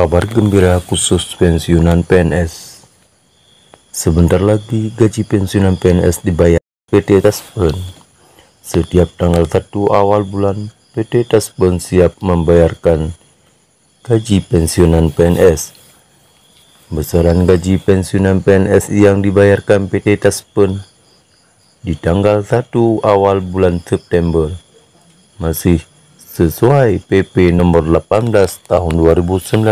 Kabar gembira khusus pensiunan PNS. Sebentar lagi gaji pensiunan PNS dibayar PT Tasbon. Setiap tanggal satu awal bulan, PT Tasbon siap membayarkan gaji pensiunan PNS. Besaran gaji pensiunan PNS yang dibayarkan PT Tasbon di tanggal satu awal bulan September masih sesuai PP nomor 18 tahun 2019.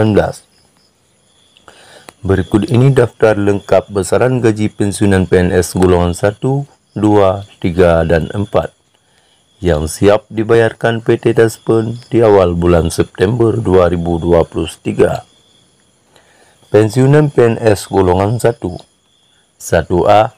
Berikut ini daftar lengkap besaran gaji pensiunan PNS golongan 1, 2, 3, dan 4 yang siap dibayarkan PT Daspen di awal bulan September 2023. Pensiunan PNS golongan 1 1A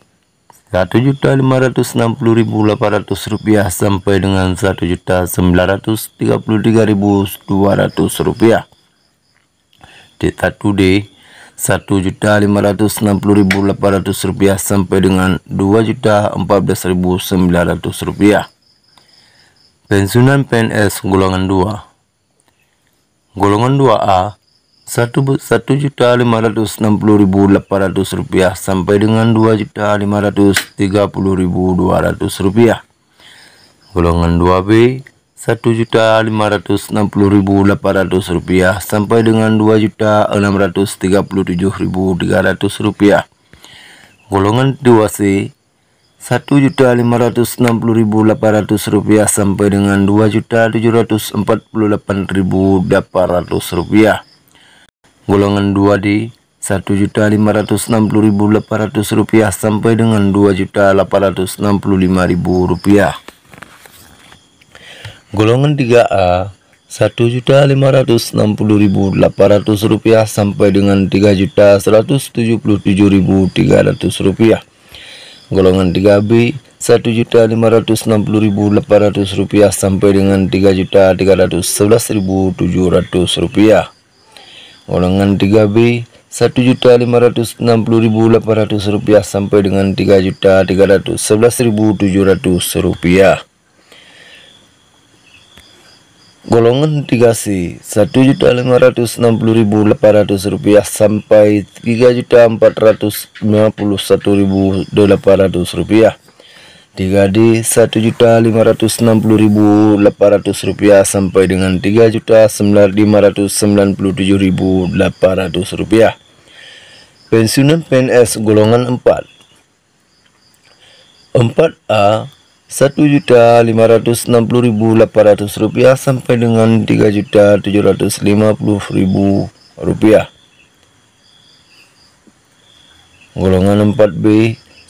1.560.800 rupiah sampai dengan 1.933.200 rupiah tatu D, 1.560.800 rupiah sampai dengan 2.014.900 rupiah pensiunan PNS golongan 2 golongan 2A 1.560.800 rupiah sampai dengan 2.530.200 rupiah golongan 2B 1.560.800 rupiah sampai dengan 2.637.300 rupiah golongan 2C 1.560.800 rupiah sampai dengan 2.748.800 rupiah golongan 2 d Rp1.560.800 sampai dengan Rp2.865.000. Golongan 3A Rp1.560.800 sampai dengan Rp3.177.300. Golongan 3B Rp1.560.800 sampai dengan Rp3.311.700 golongan 3B Rp1.560.800 sampai dengan Rp3.311.700. Golongan 3C Rp1.560.800 sampai Rp3.451.800. 3D 1.560.800 rupiah sampai dengan rp rupiah Pensiunan PNS golongan 4 4A 1.560.800 rupiah sampai dengan 3.750.000 rupiah Golongan 4B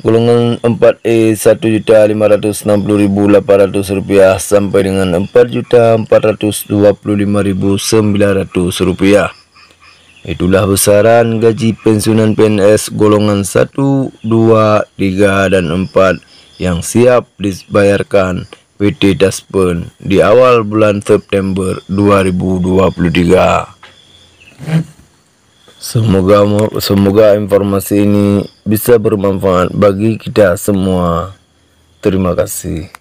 Golongan 4E rp rupiah sampai dengan rp rupiah. Itulah besaran gaji pensiunan PNS golongan 1, 2, 3, dan 4 yang siap dibayarkan PT Daspen di awal bulan September 2023. Semoga semoga informasi ini bisa bermanfaat bagi kita semua. Terima kasih.